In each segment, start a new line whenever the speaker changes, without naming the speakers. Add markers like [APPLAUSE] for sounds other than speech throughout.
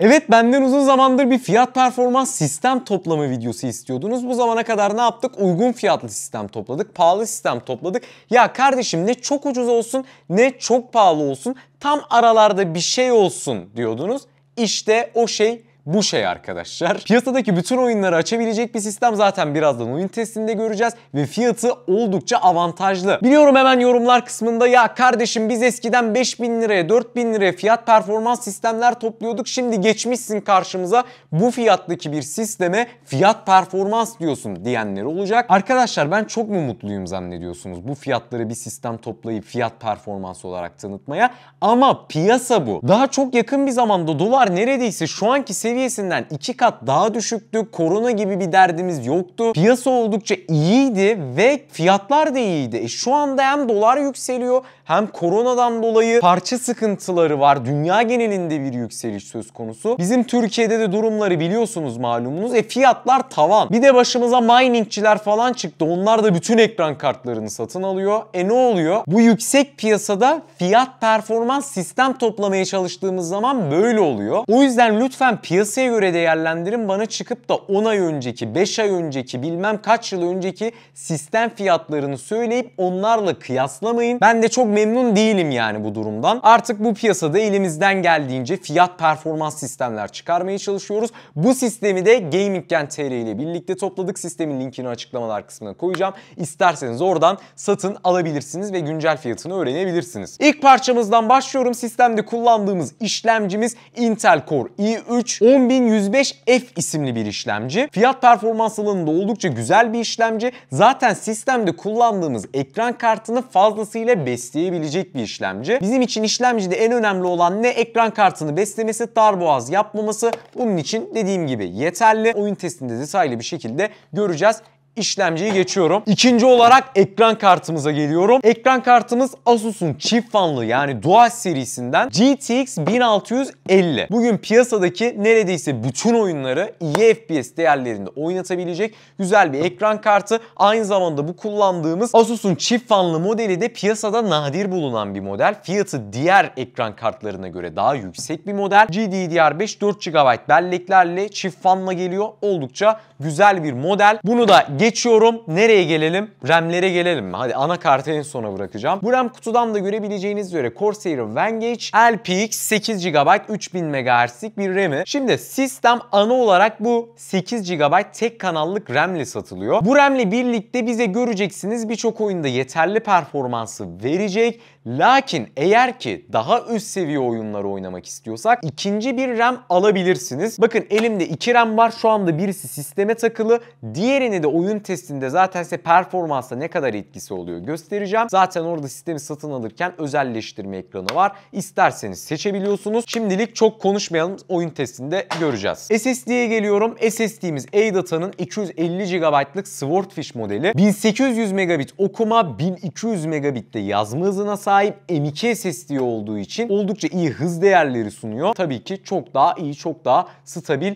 Evet benden uzun zamandır bir fiyat performans sistem toplama videosu istiyordunuz. Bu zamana kadar ne yaptık? Uygun fiyatlı sistem topladık, pahalı sistem topladık. Ya kardeşim ne çok ucuz olsun ne çok pahalı olsun tam aralarda bir şey olsun diyordunuz. İşte o şey bu şey arkadaşlar. Piyasadaki bütün oyunları açabilecek bir sistem zaten birazdan oyun testinde göreceğiz ve fiyatı oldukça avantajlı. Biliyorum hemen yorumlar kısmında ya kardeşim biz eskiden 5000 liraya 4000 liraya fiyat performans sistemler topluyorduk şimdi geçmişsin karşımıza bu fiyattaki bir sisteme fiyat performans diyorsun diyenler olacak. Arkadaşlar ben çok mu mutluyum zannediyorsunuz bu fiyatları bir sistem toplayıp fiyat performans olarak tanıtmaya ama piyasa bu. Daha çok yakın bir zamanda dolar neredeyse şu anki seviyesinden 2 kat daha düşüktü. Korona gibi bir derdimiz yoktu. Piyasa oldukça iyiydi ve fiyatlar da iyiydi. E şu anda hem dolar yükseliyor hem koronadan dolayı parça sıkıntıları var. Dünya genelinde bir yükseliş söz konusu. Bizim Türkiye'de de durumları biliyorsunuz malumunuz. E fiyatlar tavan. Bir de başımıza miningçiler falan çıktı. Onlar da bütün ekran kartlarını satın alıyor. E ne oluyor? Bu yüksek piyasada fiyat performans sistem toplamaya çalıştığımız zaman böyle oluyor. O yüzden lütfen piyasa piyasaya göre değerlendirin bana çıkıp da 10 ay önceki, 5 ay önceki, bilmem kaç yıl önceki sistem fiyatlarını söyleyip onlarla kıyaslamayın. Ben de çok memnun değilim yani bu durumdan. Artık bu piyasada elimizden geldiğince fiyat performans sistemler çıkarmaya çalışıyoruz. Bu sistemi de GamingKenTR ile birlikte topladık. Sistemin linkini açıklamalar kısmına koyacağım. İsterseniz oradan satın alabilirsiniz ve güncel fiyatını öğrenebilirsiniz. İlk parçamızdan başlıyorum. Sistemde kullandığımız işlemcimiz Intel Core i3 10105F isimli bir işlemci. Fiyat performans alanında oldukça güzel bir işlemci. Zaten sistemde kullandığımız ekran kartını fazlasıyla besleyebilecek bir işlemci. Bizim için işlemcide en önemli olan ne ekran kartını beslemesi, darboğaz yapmaması. Bunun için dediğim gibi yeterli. Oyun testinde detaylı bir şekilde göreceğiz işlemciyi geçiyorum. İkinci olarak ekran kartımıza geliyorum. Ekran kartımız Asus'un çift fanlı yani Dual serisinden GTX 1650. Bugün piyasadaki neredeyse bütün oyunları iyi FPS değerlerinde oynatabilecek güzel bir ekran kartı. Aynı zamanda bu kullandığımız Asus'un çift fanlı modeli de piyasada nadir bulunan bir model. Fiyatı diğer ekran kartlarına göre daha yüksek bir model. GDDR5 4 GB belleklerle çift fanla geliyor. Oldukça güzel bir model. Bunu da geç Geçiyorum nereye gelelim? RAM'lere gelelim mi? Hadi anakartı en sona bırakacağım. Bu RAM kutudan da görebileceğiniz üzere Corsair Vantage LPX 8 GB 3000 MHz'lik bir RAM'i. Şimdi sistem ana olarak bu 8 GB tek kanallık RAM'le satılıyor. Bu RAM'le birlikte bize göreceksiniz birçok oyunda yeterli performansı verecek Lakin eğer ki daha üst seviye oyunları oynamak istiyorsak ikinci bir RAM alabilirsiniz. Bakın elimde iki RAM var. Şu anda birisi sisteme takılı. Diğerini de oyun testinde zaten size performansa ne kadar etkisi oluyor göstereceğim. Zaten orada sistemi satın alırken özelleştirme ekranı var. İsterseniz seçebiliyorsunuz. Şimdilik çok konuşmayalım. Oyun testinde göreceğiz. SSD'ye geliyorum. SSD'miz Adata'nın 250 GB'lık Swordfish modeli. 1800 megabit okuma, 1200 megabitte yazma hızına sahip sahip M2 SSD olduğu için oldukça iyi hız değerleri sunuyor. Tabii ki çok daha iyi, çok daha stabil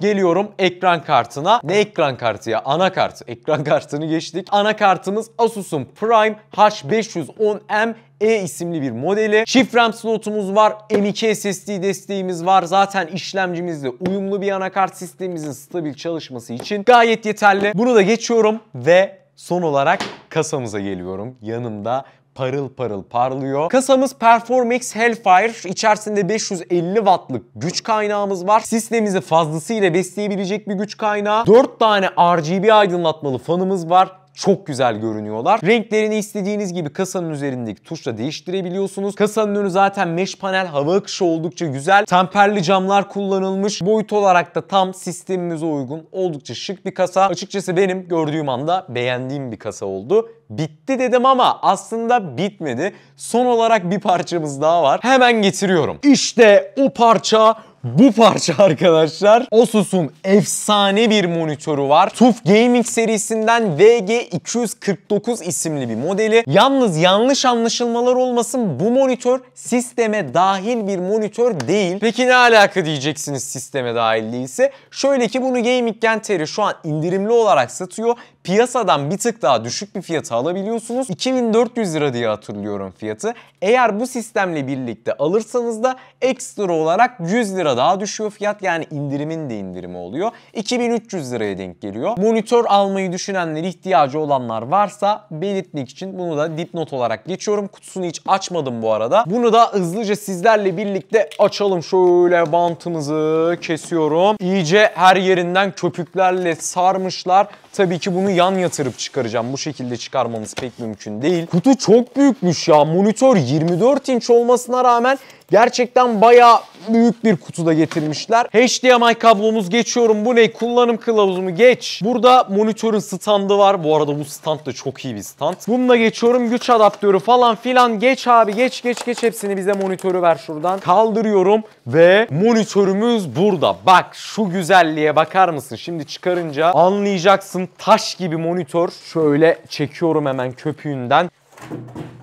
Geliyorum ekran kartına. Ne ekran kartı ya? Anakart. Ekran [LAUGHS] kartını geçtik. Anakartımız Asus'un Prime H510M e isimli bir modeli. Shift RAM slotumuz var. M2 SSD desteğimiz var. Zaten işlemcimizle uyumlu bir anakart sistemimizin stabil çalışması için gayet yeterli. Bunu da geçiyorum ve son olarak kasamıza geliyorum. Yanımda parıl parıl parlıyor. Kasamız Performix Hellfire. İçerisinde 550 wattlık güç kaynağımız var. Sistemimizi fazlasıyla besleyebilecek bir güç kaynağı. 4 tane RGB aydınlatmalı fanımız var çok güzel görünüyorlar. Renklerini istediğiniz gibi kasanın üzerindeki tuşla değiştirebiliyorsunuz. Kasanın önü zaten mesh panel hava akışı oldukça güzel. Temperli camlar kullanılmış. Boyut olarak da tam sistemimize uygun. Oldukça şık bir kasa. Açıkçası benim gördüğüm anda beğendiğim bir kasa oldu. Bitti dedim ama aslında bitmedi. Son olarak bir parçamız daha var. Hemen getiriyorum. İşte o parça bu parça [LAUGHS] arkadaşlar Asus'un efsane bir monitörü var. TUF Gaming serisinden VG249 isimli bir modeli. Yalnız yanlış anlaşılmalar olmasın bu monitör sisteme dahil bir monitör değil. Peki ne alaka diyeceksiniz sisteme dahil değilse? Şöyle ki bunu Gaming Genteri şu an indirimli olarak satıyor piyasadan bir tık daha düşük bir fiyata alabiliyorsunuz. 2400 lira diye hatırlıyorum fiyatı. Eğer bu sistemle birlikte alırsanız da ekstra olarak 100 lira daha düşüyor fiyat. Yani indirimin de indirimi oluyor. 2300 liraya denk geliyor. Monitör almayı düşünenler ihtiyacı olanlar varsa belirtmek için bunu da dipnot olarak geçiyorum. Kutusunu hiç açmadım bu arada. Bunu da hızlıca sizlerle birlikte açalım. Şöyle bantımızı kesiyorum. İyice her yerinden köpüklerle sarmışlar. Tabii ki bunu yan yatırıp çıkaracağım. Bu şekilde çıkarmamız pek mümkün değil. Kutu çok büyükmüş ya. Monitör 24 inç olmasına rağmen Gerçekten baya büyük bir kutuda getirmişler. HDMI kablomuz geçiyorum. Bu ne? Kullanım kılavuzumu geç. Burada monitörün standı var. Bu arada bu stand da çok iyi bir stand. Bununla geçiyorum. Güç adaptörü falan filan. Geç abi geç geç geç hepsini bize monitörü ver şuradan. Kaldırıyorum ve monitörümüz burada. Bak şu güzelliğe bakar mısın? Şimdi çıkarınca anlayacaksın taş gibi monitör. Şöyle çekiyorum hemen köpüğünden.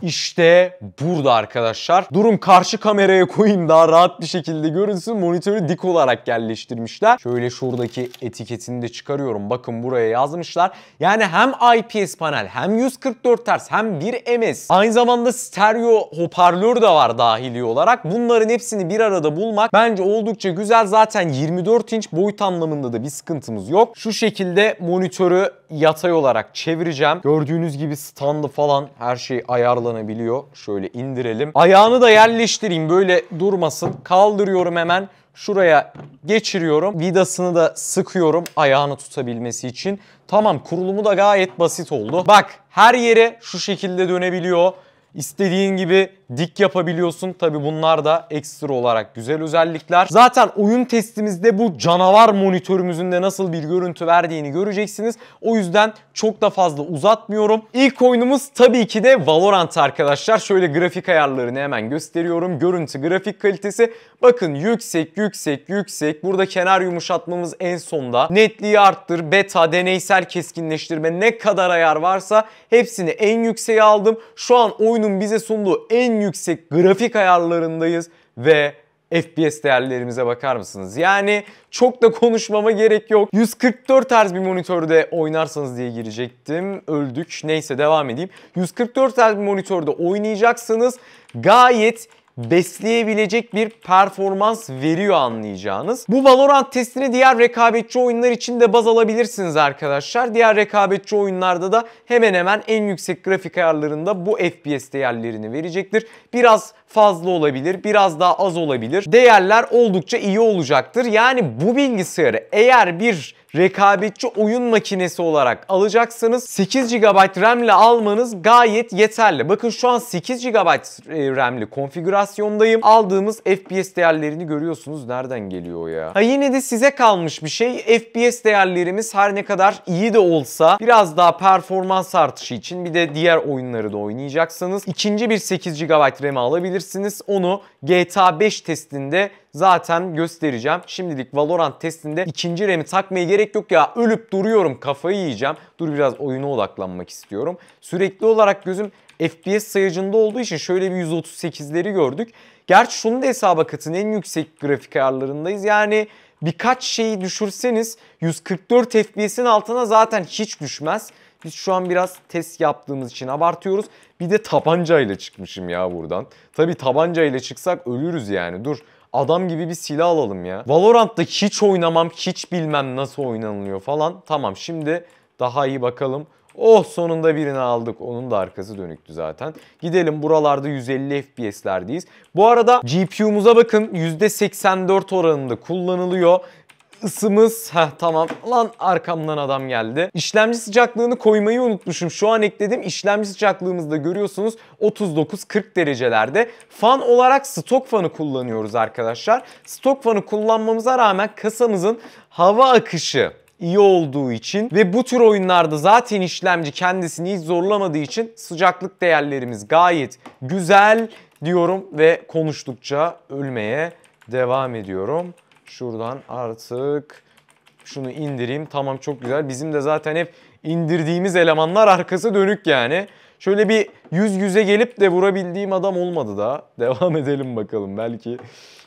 İşte burada arkadaşlar. Durum karşı kameraya koyayım daha rahat bir şekilde görünsün. Monitörü dik olarak yerleştirmişler. Şöyle şuradaki etiketini de çıkarıyorum. Bakın buraya yazmışlar. Yani hem IPS panel hem 144 ters, hem 1 ms. Aynı zamanda stereo hoparlör de var dahili olarak. Bunların hepsini bir arada bulmak bence oldukça güzel. Zaten 24 inç boyut anlamında da bir sıkıntımız yok. Şu şekilde monitörü yatay olarak çevireceğim. Gördüğünüz gibi standı falan her şey şey ayarlanabiliyor. Şöyle indirelim. Ayağını da yerleştireyim böyle durmasın. Kaldırıyorum hemen. Şuraya geçiriyorum. Vidasını da sıkıyorum ayağını tutabilmesi için. Tamam kurulumu da gayet basit oldu. Bak her yere şu şekilde dönebiliyor. İstediğin gibi dik yapabiliyorsun. Tabi bunlar da ekstra olarak güzel özellikler. Zaten oyun testimizde bu canavar monitörümüzün de nasıl bir görüntü verdiğini göreceksiniz. O yüzden çok da fazla uzatmıyorum. İlk oyunumuz tabii ki de Valorant arkadaşlar. Şöyle grafik ayarlarını hemen gösteriyorum. Görüntü, grafik kalitesi. Bakın yüksek, yüksek, yüksek. Burada kenar yumuşatmamız en sonda. Netliği arttır, beta, deneysel keskinleştirme ne kadar ayar varsa hepsini en yükseğe aldım. Şu an oyunun bize sunduğu en yüksek grafik ayarlarındayız ve FPS değerlerimize bakar mısınız? Yani çok da konuşmama gerek yok. 144 Hz bir monitörde oynarsanız diye girecektim. Öldük. Neyse devam edeyim. 144 Hz bir monitörde oynayacaksınız. Gayet besleyebilecek bir performans veriyor anlayacağınız. Bu Valorant testini diğer rekabetçi oyunlar için de baz alabilirsiniz arkadaşlar. Diğer rekabetçi oyunlarda da hemen hemen en yüksek grafik ayarlarında bu FPS değerlerini verecektir. Biraz fazla olabilir, biraz daha az olabilir. Değerler oldukça iyi olacaktır. Yani bu bilgisayarı eğer bir rekabetçi oyun makinesi olarak alacaksınız. 8 GB RAM ile almanız gayet yeterli. Bakın şu an 8 GB e, RAM'li konfigürasyondayım. Aldığımız FPS değerlerini görüyorsunuz. Nereden geliyor ya? Ha yine de size kalmış bir şey. FPS değerlerimiz her ne kadar iyi de olsa biraz daha performans artışı için bir de diğer oyunları da oynayacaksanız ikinci bir 8 GB RAM alabilirsiniz. Onu GTA 5 testinde zaten göstereceğim. Şimdilik Valorant testinde ikinci remi takmaya gerek yok ya. Ölüp duruyorum kafayı yiyeceğim. Dur biraz oyuna odaklanmak istiyorum. Sürekli olarak gözüm FPS sayacında olduğu için şöyle bir 138'leri gördük. Gerçi şunu da hesaba katın en yüksek grafik ayarlarındayız. Yani birkaç şeyi düşürseniz 144 FPS'in altına zaten hiç düşmez. Biz şu an biraz test yaptığımız için abartıyoruz. Bir de tabanca ile çıkmışım ya buradan. Tabi tabanca ile çıksak ölürüz yani. Dur Adam gibi bir silah alalım ya. Valorant'ta hiç oynamam, hiç bilmem nasıl oynanılıyor falan. Tamam şimdi daha iyi bakalım. Oh sonunda birini aldık. Onun da arkası dönüktü zaten. Gidelim buralarda 150 FPS'lerdeyiz. Bu arada GPU'muza bakın %84 oranında kullanılıyor ısımız. Heh tamam. Lan arkamdan adam geldi. İşlemci sıcaklığını koymayı unutmuşum. Şu an ekledim. İşlemci sıcaklığımızda görüyorsunuz 39-40 derecelerde. Fan olarak stok fanı kullanıyoruz arkadaşlar. Stok fanı kullanmamıza rağmen kasamızın hava akışı iyi olduğu için ve bu tür oyunlarda zaten işlemci kendisini hiç zorlamadığı için sıcaklık değerlerimiz gayet güzel diyorum ve konuştukça ölmeye devam ediyorum. Şuradan artık şunu indireyim. Tamam çok güzel. Bizim de zaten hep indirdiğimiz elemanlar arkası dönük yani. Şöyle bir yüz yüze gelip de vurabildiğim adam olmadı da. [LAUGHS] Devam edelim bakalım. Belki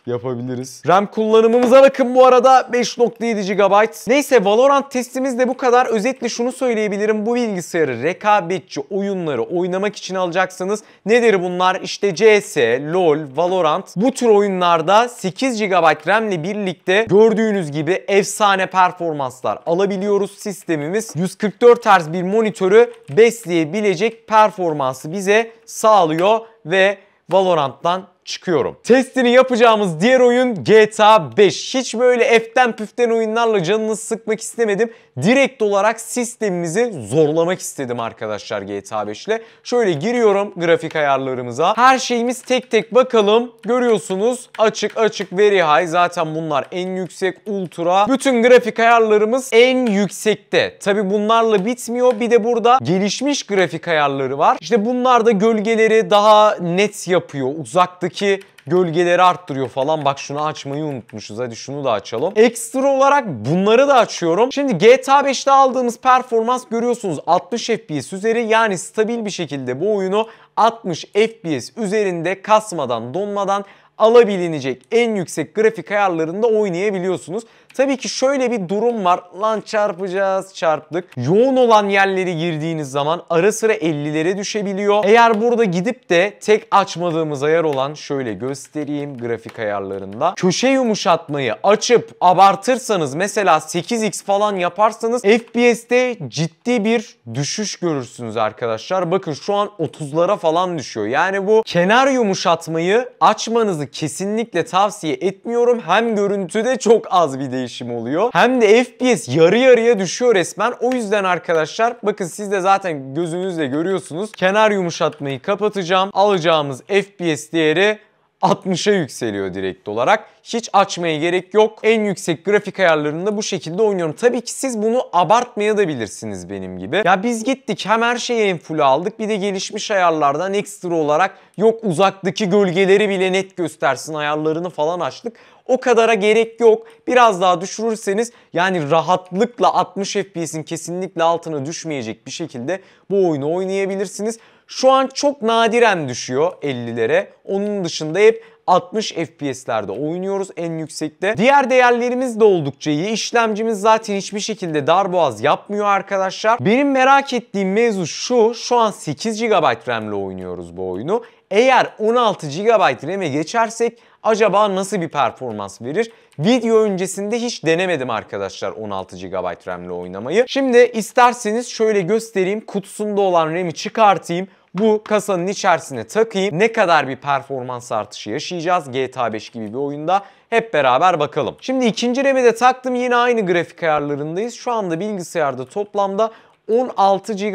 yapabiliriz. RAM kullanımımıza bakın bu arada 5.7 GB. Neyse Valorant testimiz de bu kadar. Özetle şunu söyleyebilirim. Bu bilgisayarı rekabetçi oyunları oynamak için alacaksınız. Nedir bunlar? İşte CS, LoL, Valorant. Bu tür oyunlarda 8 GB RAM ile birlikte gördüğünüz gibi efsane performanslar alabiliyoruz. Sistemimiz 144 Hz bir monitörü besleyebilecek performansı bize sağlıyor ve Valorant'tan çıkıyorum. Testini yapacağımız diğer oyun GTA 5. Hiç böyle eften püften oyunlarla canınızı sıkmak istemedim. Direkt olarak sistemimizi zorlamak istedim arkadaşlar GTA 5 ile. Şöyle giriyorum grafik ayarlarımıza. Her şeyimiz tek tek bakalım. Görüyorsunuz açık açık very high. Zaten bunlar en yüksek ultra. Bütün grafik ayarlarımız en yüksekte. Tabi bunlarla bitmiyor. Bir de burada gelişmiş grafik ayarları var. İşte bunlar da gölgeleri daha net yapıyor. Uzaktaki buradaki gölgeleri arttırıyor falan. Bak şunu açmayı unutmuşuz. Hadi şunu da açalım. Ekstra olarak bunları da açıyorum. Şimdi GTA 5'te aldığımız performans görüyorsunuz. 60 FPS üzeri yani stabil bir şekilde bu oyunu 60 FPS üzerinde kasmadan donmadan alabilenecek en yüksek grafik ayarlarında oynayabiliyorsunuz. Tabii ki şöyle bir durum var. Lan çarpacağız çarptık. Yoğun olan yerleri girdiğiniz zaman ara sıra 50'lere düşebiliyor. Eğer burada gidip de tek açmadığımız ayar olan şöyle göstereyim grafik ayarlarında. Köşe yumuşatmayı açıp abartırsanız mesela 8x falan yaparsanız FPS'te ciddi bir düşüş görürsünüz arkadaşlar. Bakın şu an 30'lara falan düşüyor. Yani bu kenar yumuşatmayı açmanızı kesinlikle tavsiye etmiyorum. Hem görüntüde çok az bir değişim değişimi oluyor. Hem de FPS yarı yarıya düşüyor resmen. O yüzden arkadaşlar bakın siz de zaten gözünüzle görüyorsunuz. Kenar yumuşatmayı kapatacağım. Alacağımız FPS değeri 60'a yükseliyor direkt olarak. Hiç açmaya gerek yok. En yüksek grafik ayarlarında bu şekilde oynuyorum. Tabii ki siz bunu abartmaya da bilirsiniz benim gibi. Ya biz gittik hem her şeyi en full aldık bir de gelişmiş ayarlardan ekstra olarak yok uzaktaki gölgeleri bile net göstersin ayarlarını falan açtık. O kadara gerek yok. Biraz daha düşürürseniz yani rahatlıkla 60 FPS'in kesinlikle altına düşmeyecek bir şekilde bu oyunu oynayabilirsiniz. Şu an çok nadiren düşüyor 50'lere. Onun dışında hep 60 FPS'lerde oynuyoruz en yüksekte. Diğer değerlerimiz de oldukça iyi. İşlemcimiz zaten hiçbir şekilde darboğaz yapmıyor arkadaşlar. Benim merak ettiğim mevzu şu. Şu an 8 GB RAM ile oynuyoruz bu oyunu. Eğer 16 GB RAM'e geçersek acaba nasıl bir performans verir? Video öncesinde hiç denemedim arkadaşlar 16 GB RAM ile oynamayı. Şimdi isterseniz şöyle göstereyim. Kutusunda olan RAM'i çıkartayım. Bu kasanın içerisine takayım. Ne kadar bir performans artışı yaşayacağız GTA 5 gibi bir oyunda hep beraber bakalım. Şimdi ikinci remi de taktım yine aynı grafik ayarlarındayız. Şu anda bilgisayarda toplamda 16 GB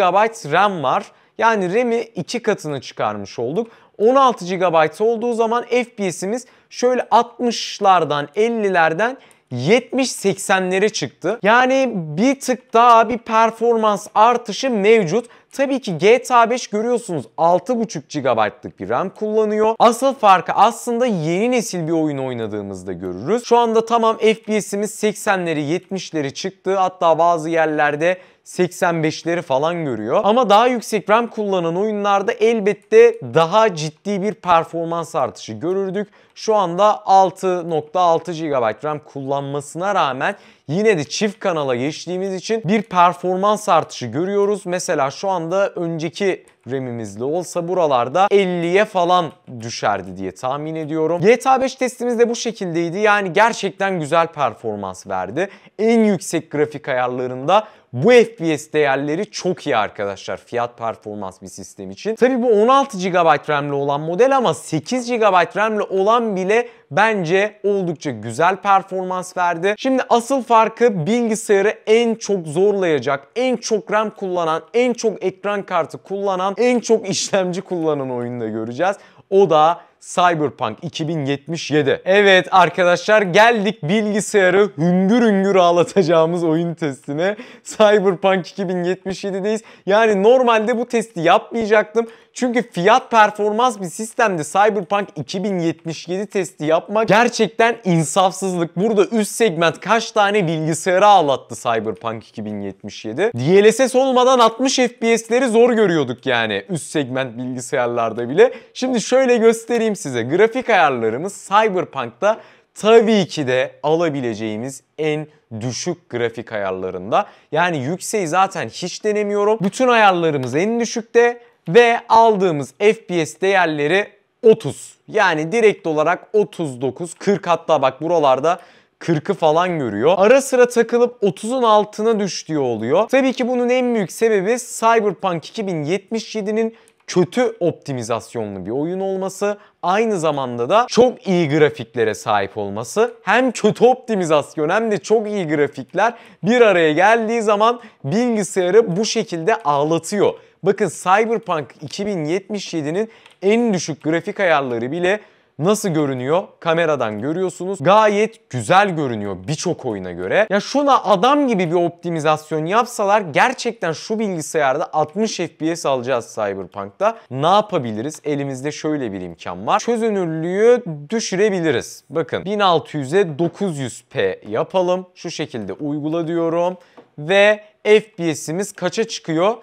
RAM var. Yani RAM'i iki katını çıkarmış olduk. 16 GB olduğu zaman FPS'imiz şöyle 60'lardan 50'lerden 70-80'lere çıktı. Yani bir tık daha bir performans artışı mevcut. Tabii ki GTA 5 görüyorsunuz 6.5 GB'lık bir RAM kullanıyor. Asıl farkı aslında yeni nesil bir oyun oynadığımızda görürüz. Şu anda tamam FPS'imiz 80'leri 70'leri çıktı. Hatta bazı yerlerde 85'leri falan görüyor. Ama daha yüksek RAM kullanan oyunlarda elbette daha ciddi bir performans artışı görürdük. Şu anda 6.6 GB RAM kullanmasına rağmen yine de çift kanala geçtiğimiz için bir performans artışı görüyoruz. Mesela şu anda önceki RAM'imizle olsa buralarda 50'ye falan düşerdi diye tahmin ediyorum. GTA 5 testimiz de bu şekildeydi. Yani gerçekten güzel performans verdi. En yüksek grafik ayarlarında bu FPS değerleri çok iyi arkadaşlar fiyat performans bir sistem için. Tabii bu 16 GB RAM'li olan model ama 8 GB RAM'li olan bile bence oldukça güzel performans verdi. Şimdi asıl farkı bilgisayarı en çok zorlayacak, en çok RAM kullanan, en çok ekran kartı kullanan, en çok işlemci kullanan oyunda göreceğiz. O da Cyberpunk 2077. Evet arkadaşlar geldik bilgisayarı hüngür hüngür ağlatacağımız oyun testine. Cyberpunk 2077'deyiz. Yani normalde bu testi yapmayacaktım. Çünkü fiyat performans bir sistemde Cyberpunk 2077 testi yapmak gerçekten insafsızlık. Burada üst segment kaç tane bilgisayarı ağlattı Cyberpunk 2077. DLSS olmadan 60 FPS'leri zor görüyorduk yani üst segment bilgisayarlarda bile. Şimdi şöyle göstereyim size. Grafik ayarlarımız Cyberpunk'ta tabii ki de alabileceğimiz en düşük grafik ayarlarında. Yani yükseği zaten hiç denemiyorum. Bütün ayarlarımız en düşükte. Ve aldığımız FPS değerleri 30. Yani direkt olarak 39, 40 hatta bak buralarda 40'ı falan görüyor. Ara sıra takılıp 30'un altına düştüğü oluyor. Tabii ki bunun en büyük sebebi Cyberpunk 2077'nin kötü optimizasyonlu bir oyun olması aynı zamanda da çok iyi grafiklere sahip olması hem kötü optimizasyon hem de çok iyi grafikler bir araya geldiği zaman bilgisayarı bu şekilde ağlatıyor. Bakın Cyberpunk 2077'nin en düşük grafik ayarları bile Nasıl görünüyor? Kameradan görüyorsunuz. Gayet güzel görünüyor birçok oyuna göre. Ya şuna adam gibi bir optimizasyon yapsalar gerçekten şu bilgisayarda 60 FPS alacağız Cyberpunk'ta. Ne yapabiliriz? Elimizde şöyle bir imkan var. Çözünürlüğü düşürebiliriz. Bakın 1600'e 900p yapalım. Şu şekilde uygula diyorum. Ve FPS'imiz kaça çıkıyor?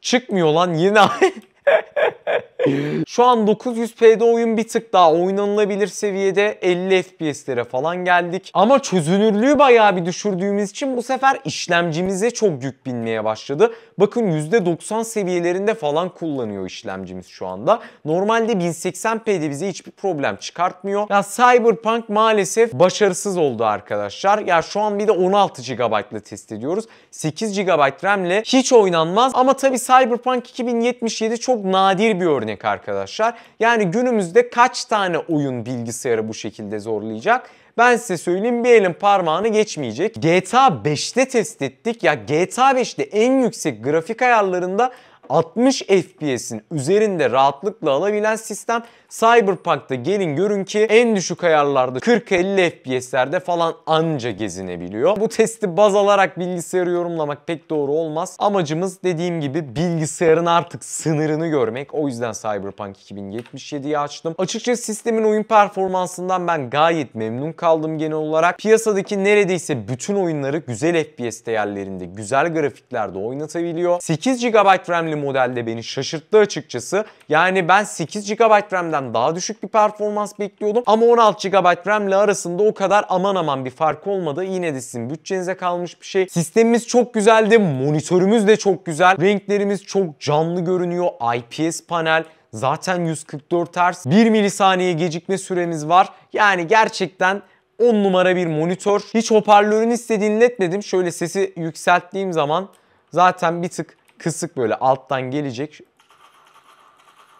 Çıkmıyor lan yine [LAUGHS] [LAUGHS] Şu an 900p'de oyun bir tık daha oynanılabilir seviyede 50 FPS'lere falan geldik. Ama çözünürlüğü bayağı bir düşürdüğümüz için bu sefer işlemcimize çok yük binmeye başladı. Bakın %90 seviyelerinde falan kullanıyor işlemcimiz şu anda. Normalde 1080p'de bize hiçbir problem çıkartmıyor. Ya Cyberpunk maalesef başarısız oldu arkadaşlar. Ya şu an bir de 16 GB ile test ediyoruz. 8 GB RAM ile hiç oynanmaz ama tabi Cyberpunk 2077 çok nadir bir örnek demek arkadaşlar. Yani günümüzde kaç tane oyun bilgisayarı bu şekilde zorlayacak? Ben size söyleyeyim bir elin parmağını geçmeyecek. GTA 5'te test ettik. Ya GTA 5'te en yüksek grafik ayarlarında 60 FPS'in üzerinde rahatlıkla alabilen sistem Cyberpunk'ta gelin görün ki en düşük ayarlarda 40-50 FPS'lerde falan anca gezinebiliyor. Bu testi baz alarak bilgisayarı yorumlamak pek doğru olmaz. Amacımız dediğim gibi bilgisayarın artık sınırını görmek. O yüzden Cyberpunk 2077'yi açtım. Açıkçası sistemin oyun performansından ben gayet memnun kaldım genel olarak. Piyasadaki neredeyse bütün oyunları güzel FPS değerlerinde, güzel grafiklerde oynatabiliyor. 8 GB RAM'li modelde beni şaşırttı açıkçası. Yani ben 8 GB RAM'den daha düşük bir performans bekliyordum ama 16 GB RAM ile arasında o kadar aman aman bir fark olmadı. Yine de sizin bütçenize kalmış bir şey. Sistemimiz çok güzeldi, monitörümüz de çok güzel. Renklerimiz çok canlı görünüyor. IPS panel, zaten 144 Hz. 1 milisaniye gecikme süremiz var. Yani gerçekten 10 numara bir monitör. Hiç hoparlörün istediğini dinletmedim. Şöyle sesi yükselttiğim zaman zaten bir tık kısık böyle alttan gelecek.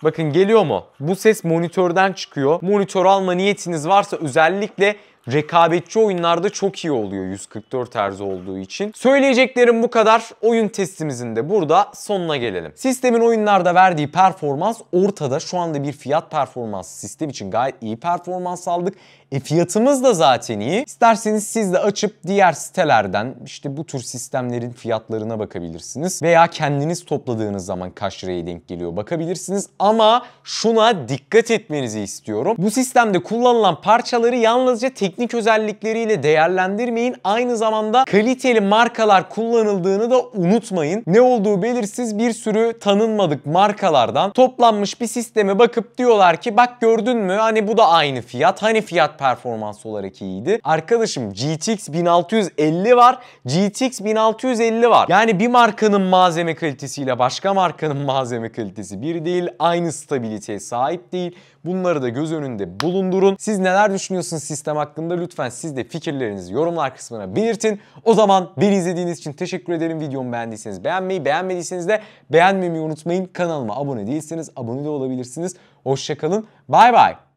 Bakın geliyor mu? Bu ses monitörden çıkıyor. Monitör alma niyetiniz varsa özellikle rekabetçi oyunlarda çok iyi oluyor 144 Hz olduğu için. Söyleyeceklerim bu kadar. Oyun testimizin de burada sonuna gelelim. Sistemin oyunlarda verdiği performans ortada. Şu anda bir fiyat performansı sistem için gayet iyi performans aldık. E fiyatımız da zaten iyi. İsterseniz siz de açıp diğer sitelerden işte bu tür sistemlerin fiyatlarına bakabilirsiniz. Veya kendiniz topladığınız zaman kaç liraya denk geliyor bakabilirsiniz. Ama şuna dikkat etmenizi istiyorum. Bu sistemde kullanılan parçaları yalnızca teknik özellikleriyle değerlendirmeyin. Aynı zamanda kaliteli markalar kullanıldığını da unutmayın. Ne olduğu belirsiz bir sürü tanınmadık markalardan toplanmış bir sisteme bakıp diyorlar ki bak gördün mü hani bu da aynı fiyat. Hani fiyat performans olarak iyiydi. Arkadaşım GTX 1650 var, GTX 1650 var. Yani bir markanın malzeme kalitesiyle başka markanın malzeme kalitesi bir değil, aynı stabiliteye sahip değil. Bunları da göz önünde bulundurun. Siz neler düşünüyorsunuz sistem hakkında? Lütfen siz de fikirlerinizi yorumlar kısmına belirtin. O zaman beni izlediğiniz için teşekkür ederim. Videomu beğendiyseniz beğenmeyi, beğenmediyseniz de beğenmemeyi unutmayın. Kanalıma abone değilseniz abone de olabilirsiniz. Hoşçakalın. Bay bay.